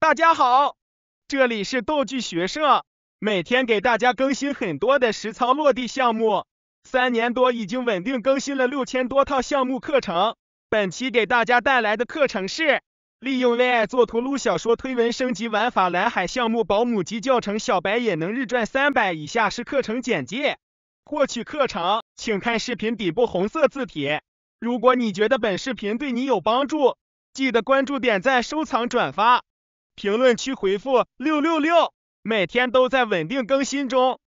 大家好，这里是斗具学社，每天给大家更新很多的实操落地项目，三年多已经稳定更新了六千多套项目课程。本期给大家带来的课程是利用 AI 做图录小说推文升级玩法蓝海项目保姆级教程，小白也能日赚三百。以下是课程简介，获取课程请看视频底部红色字体。如果你觉得本视频对你有帮助，记得关注、点赞、收藏、转发。评论区回复六六六，每天都在稳定更新中。